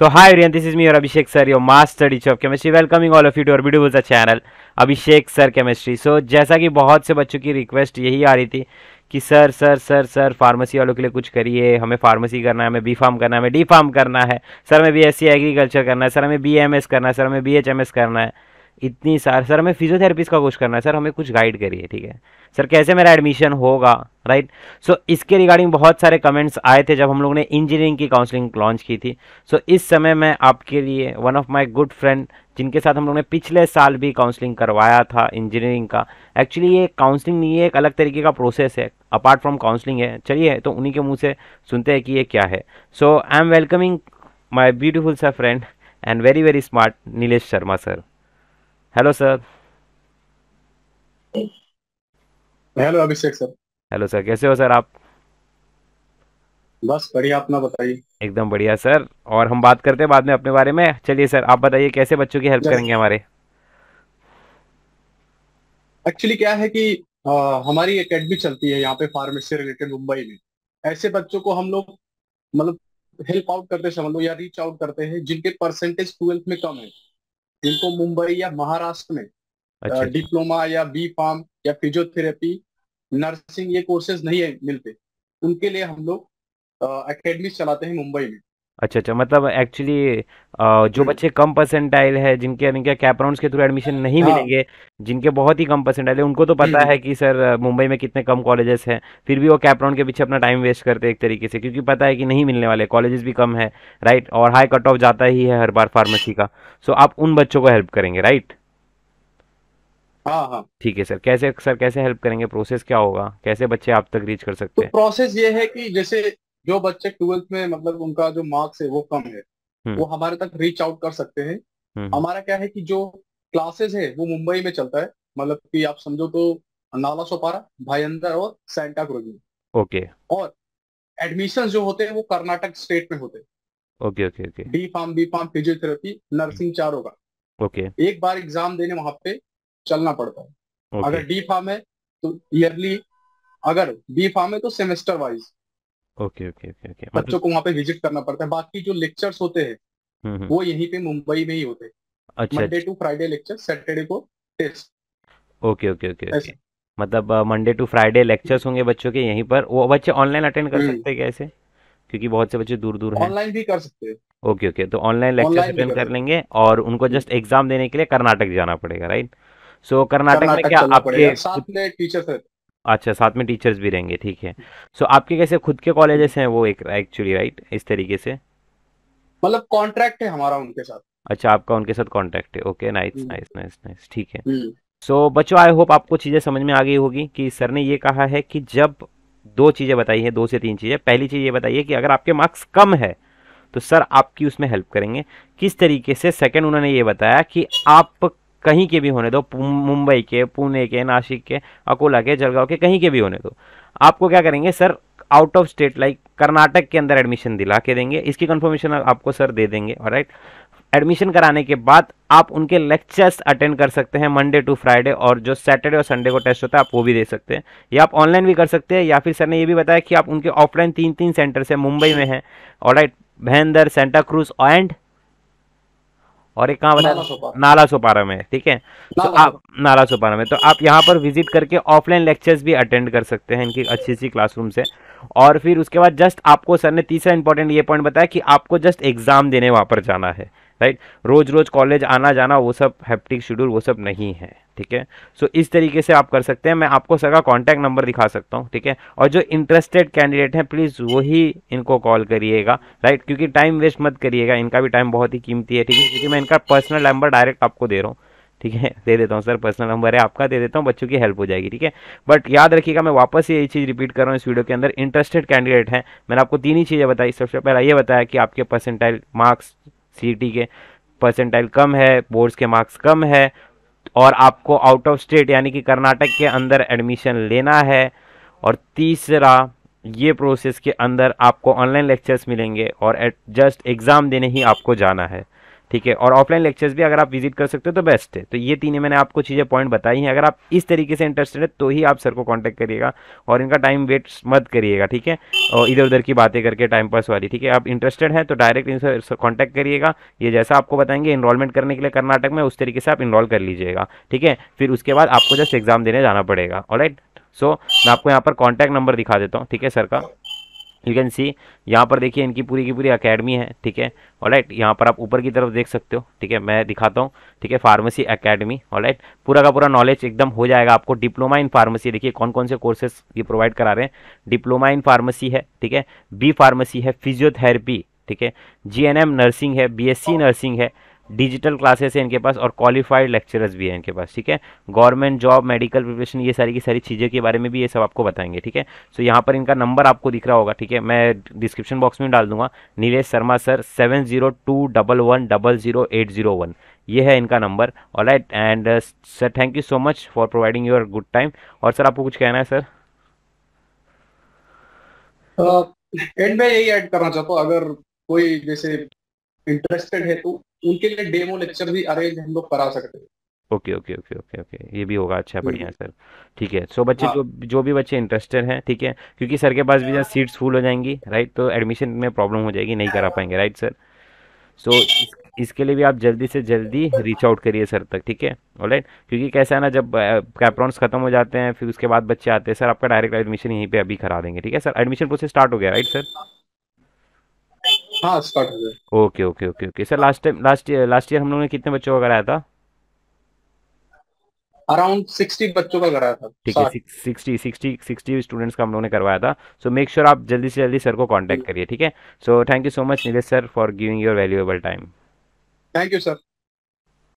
So hi everyone, this is me your Abhishek sir, your master teacher of chemistry. Welcoming all of you to our beautiful sa channel Abhishek sir chemistry. So जैसा कि बहुत से बच्चों की request यही आ रही थी कि sir sir sir sir pharmacy वालों के लिए कुछ करिए हमें फार्मेसी करना है हमें बी फार्म करना है हमें डी फार्म करना है सर हमें बी एस एग्रीकल्चर करना है सर हमें बी एम एस करना है सर हमें बी एच एम एस करना है इतनी सार सर हमें फिजियोथेरेपिस्ट का कोर्स करना है सर हमें कुछ गाइड करिए ठीक है सर कैसे मेरा एडमिशन होगा राइट सो so, इसके रिगार्डिंग बहुत सारे कमेंट्स आए थे जब हम लोग ने इंजीनियरिंग की काउंसलिंग लॉन्च की थी सो so, इस समय मैं आपके लिए one of my good friend जिनके साथ हम लोग ने पिछले साल भी काउंसलिंग करवाया था इंजीनियरिंग का एक्चुअली ये काउंसलिंग नहीं है एक अलग तरीके का प्रोसेस है अपार्ट फ्रॉम काउंसलिंग है चलिए तो उन्हीं के मुँह से सुनते हैं कि ये क्या है so I am welcoming my beautiful sir friend and very very smart Nilesh Sharma sir hello sir hello Abhishek sir hello sir कैसे हो सर आप बस बढ़िया अपना बताइए एकदम बढ़िया सर और हम बात करते हैं बाद में अपने बारे में चलिए सर आप बताइए कैसे बच्चों की हेल्प करेंगे हमारे एक्चुअली क्या है कि आ, हमारी अकेडमी चलती है यहाँ पे फार्मेसी रिलेटेड मुंबई में ऐसे बच्चों को हम लोग मतलब हेल्प आउट करते समझ लो या रीच आउट करते हैं जिनके परसेंटेज ट्वेल्थ में कम है जिनको मुंबई या महाराष्ट्र में अच्छा, डिप्लोमा अच्छा। या बी फार्म या फिजियोथेरेपी नर्सिंग ये कोर्सेज नहीं है मिलते उनके लिए हम लोग अकेडमी चलाते हैं मुंबई में अच्छा अच्छा मतलब एक्चुअली जो हम्म। बच्चे कम परसेंटाइल है जिनके यानी कि कैपराउंड्स के थ्रू एडमिशन नहीं हाँ। मिलेंगे जिनके बहुत ही कम परसेंटाइल है उनको तो पता हम्म। है कि सर मुंबई में कितने कम कॉलेजेस हैं फिर भी वो कैपराउंड के पीछे अपना टाइम वेस्ट करते हैं एक तरीके से क्योंकि पता है कि नहीं मिलने वाले कॉलेजेस भी कम है राइट और हाई कट ऑफ जाता ही है हर बार फार्मेसी का सो आप उन बच्चों को हेल्प करेंगे राइट हाँ हाँ ठीक है सर कैसे सर कैसे हेल्प करेंगे प्रोसेस क्या होगा कैसे बच्चे आप तक रीच कर सकते तो हैं प्रोसेस ये है कि जैसे जो बच्चे ट्वेल्थ में मतलब उनका जो मार्क्स है वो कम है हम्म। वो हमारे तक रीच आउट कर सकते हैं हम्म। हमारा क्या है कि जो क्लासेस है वो मुंबई में चलता है मतलब कि आप समझो तो नाला सोपारा भाई अंदर और सेंटा क्रूज में ओके और एडमिशन जो होते हैं वो कर्नाटक स्टेट में होते हैं okay okay okay B pharm B pharm physiotherapy nursing चार होगा ओके एक बार एग्जाम देने वहां पे चलना पड़ता है अगर डी फार्म है तो ईयरली अगर बी फार्म है तो semester wise okay okay okay okay बच्चों को वहाँ पे विजिट करना पड़ता है बाकी जो लेक्चर्स होते हैं हम्म, हम्म। वो यहीं पे मुंबई में ही होते हैं अच्छा Monday to Friday lecture Saturday को test okay okay okay okay मतलब मंडे टू फ्राइडे लेक्चर्स होंगे बच्चों के यहीं पर वो बच्चे ऑनलाइन अटेंड कर हम्म। सकते हैं कैसे क्योंकि बहुत से बच्चे दूर दूर हैं ऑनलाइन भी कर सकते हैं ओके ओके तो ऑनलाइन लेक्चर्स अटेंड कर लेंगे और उनको जस्ट एग्जाम देने के लिए कर्नाटक जाना पड़ेगा राइट सो कर्नाटक में क्या आपके साथ में टीचर्स रहते अच्छा साथ में टीचर्स भी रहेंगे ठीक है सो so, आपके कैसे खुद के कॉलेजेस हैं वो एक एक्चुअली राइट इस तरीके से मतलब कॉन्ट्रैक्ट है हमारा उनके साथ अच्छा आपका उनके साथ कॉन्ट्रैक्ट है okay nice nice nice nice ठीक है सो हम्म। so, बच्चों आई होप आपको चीज़ें समझ में आ गई होगी कि सर ने ये कहा है कि जब दो चीज़ें बताई है दो से तीन चीज़ें पहली चीज़ ये बताइए कि अगर आपके मार्क्स कम है तो सर आपकी उसमें हेल्प करेंगे किस तरीके से सेकंड उन्होंने ये बताया कि आप कहीं के भी होने दो मुंबई के पुणे के नासिक के अकोला के जलगांव के कहीं के भी होने दो आपको क्या करेंगे sir out of state like Karnataka के अंदर एडमिशन दिला के देंगे इसकी कन्फर्मेशन आपको सर दे देंगे और राइट एडमिशन कराने के बाद आप उनके लेक्चर्स अटेंड कर सकते हैं मंडे टू फ्राइडे और जो सैटरडे और संडे को टेस्ट होता है आप वो भी दे सकते हैं या आप ऑनलाइन भी कर सकते हैं या फिर सर ने ये भी बताया कि आप उनके ऑफलाइन तीन तीन सेंटर्स से मुंबई में हैं और राइट भैंदर सेंटा क्रूज एंड और एक कहाँ बता नाला सोपारा में ठीक है तो आप नाला सोपारा में तो आप यहाँ पर विजिट करके ऑफलाइन लेक्चर्स भी अटेंड कर सकते हैं इनकी अच्छी अच्छी क्लासरूम से और फिर उसके बाद जस्ट आपको सर ने तीसरा इंपॉर्टेंट ये पॉइंट बताया कि आपको जस्ट एग्ज़ाम देने वहाँ पर जाना है राइट रोज़ रोज़ कॉलेज आना जाना वो सब हैप्टिक शेड्यूल वो सब नहीं है ठीक है सो इस तरीके से आप कर सकते हैं मैं आपको सगा कॉन्टैक्ट नंबर दिखा सकता हूँ ठीक है और जो इंटरेस्टेड कैंडिडेट हैं प्लीज़ वही इनको कॉल करिएगा राइट क्योंकि टाइम वेस्ट मत करिएगा इनका भी टाइम बहुत ही कीमती है ठीक है क्योंकि मैं इनका पर्सनल नंबर डायरेक्ट आपको दे रहा हूँ ठीक है दे देता हूँ सर पर्सनल नंबर है आपका दे देता हूँ बच्चों की हेल्प हो जाएगी ठीक है बट याद रखिएगा मैं वापस यही चीज़ रिपीट कर रहा हूँ इस वीडियो के अंदर इंटरेस्टेड कैंडिडेट हैं मैंने आपको तीन ही चीज़ें बताई सबसे पहला ये बताया कि आपके परसेंटाइल मार्क्स सी के परसेंटाइल कम है बोर्ड्स के मार्क्स कम है और आपको आउट ऑफ स्टेट यानी कि कर्नाटक के अंदर एडमिशन लेना है और तीसरा ये प्रोसेस के अंदर आपको ऑनलाइन लेक्चर्स मिलेंगे और एट जस्ट एग्ज़ाम देने ही आपको जाना है ठीक है और ऑफलाइन लेक्चर्स भी अगर आप विजिट कर सकते हो तो बेस्ट है तो ये तीन मैंने आपको चीज़ें पॉइंट बताई हैं अगर आप इस तरीके से इंटरेस्टेड है तो ही आप सर को कॉन्टैक्ट करिएगा और इनका टाइम वेट मत करिएगा ठीक है और इधर उधर की बातें करके टाइम पास वाली ठीक है आप इंटरेस्टेड हैं तो डायरेक्ट इनसे कॉन्टैक्ट करिएगा ये जैसा आपको बताएंगे इनरोलमेंट करने के लिए कर्नाटक में उस तरीके से आप इनरोल कर लीजिएगा ठीक है फिर उसके बाद आपको जस्ट एग्ज़ाम देने जाना पड़ेगा ऑलराइट सो मैं आपको यहाँ पर कॉन्टैक्ट नंबर दिखा देता हूँ ठीक है सर का यू कैन सी यहाँ पर देखिए इनकी पूरी की पूरी अकेडमी है ठीक है और राइट यहाँ पर आप ऊपर की तरफ देख सकते हो ठीक है मैं दिखाता हूँ ठीक है फार्मेसी अकेडमी ऑलराइट पूरा का पूरा नॉलेज एकदम हो जाएगा आपको डिप्लोमा इन फार्मेसी देखिए कौन कौन से कोर्सेज ये प्रोवाइड करा रहे हैं डिप्लोमा इन फार्मेसी है ठीक है बी फार्मेसी है फिजियोथेरेपी ठीक है जी एन एम नर्सिंग है बी एस सी नर्सिंग है डिजिटल क्लासेस है इनके पास और क्वालिफाइड लेक्चरर्स भी हैं इनके पास ठीक है गवर्नमेंट जॉब मेडिकल प्रिपरेशन ये सारी की सारी चीज़ें के बारे में भी ये सब आपको बताएंगे ठीक है सो यहाँ पर इनका नंबर आपको दिख रहा होगा ठीक है मैं डिस्क्रिप्शन बॉक्स में डाल दूंगा Nilesh Sharma sir seven zero two double one double zero eight zero one ये है इनका number all right and sir thank you so much for providing your good time और सर आपको कुछ कहना है सर एंड uh, में यही ऐड करना चाहता हूँ अगर कोई जैसे इंटरेस्टेड है तो उनके लिए डेमो लेक्चर भी अरेंज हम लोग करा सकते हैं okay okay okay okay okay ये भी होगा अच्छा बढ़िया हम्म। सर ठीक है सो बच्चे हाँ। जो जो भी बच्चे इंटरेस्टेड हैं ठीक है क्योंकि सर के पास भी जहाँ सीट्स फुल हो जाएंगी राइट तो एडमिशन में प्रॉब्लम हो जाएगी नहीं करा पाएंगे राइट सर सो so, इसके लिए भी आप जल्दी से जल्दी रीच आउट करिए सर तक ठीक है ऑलराइट क्योंकि कैसा है ना जब कैप्रॉन्स खत्म हो जाते हैं फिर उसके बाद बच्चे आते हैं सर आपका डायरेक्ट एडमिशन यहीं पर अभी करा देंगे ठीक है सर एडमिशन प्रोसेस स्टार्ट हो गया राइट सर हाँ स्टार्ट हो स्टॉक okay okay okay okay sir last time last year last year हम लोगों ने कितने बच्चों का कराया था अराउंड सिक्सटी बच्चों का कराया था ठीक है सिक्सटी सिक्सटी सिक्सटी स्टूडेंट्स का हम लोगों ने करवाया था सो मेक श्योर आप जल्दी से जल्दी सर को कांटेक्ट हम्म। करिए ठीक है so thank you so much Nilesh sir for giving your valuable time thank you sir